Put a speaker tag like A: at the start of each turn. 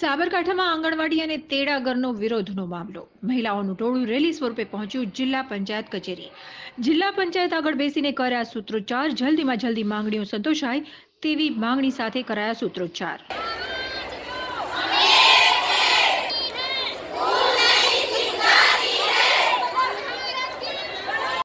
A: સાબરકાંઠામાં આંગણવાડી અને તેડાગરનો વિરોધનો મામલો મહિલાઓનું ટોળું રેલી સ્વરૂપે પહોંચ્યું જિલ્લા પંચાયત કચેરી જિલ્લા પંચાયત આગળ બેસીને કર્યા સૂત્રોચ્ચાર જલ્દીમાં જલ્દી માંગણીઓ સંતોષાય તેવી માંગણી સાથે કરાયા સૂત્રોચ્ચાર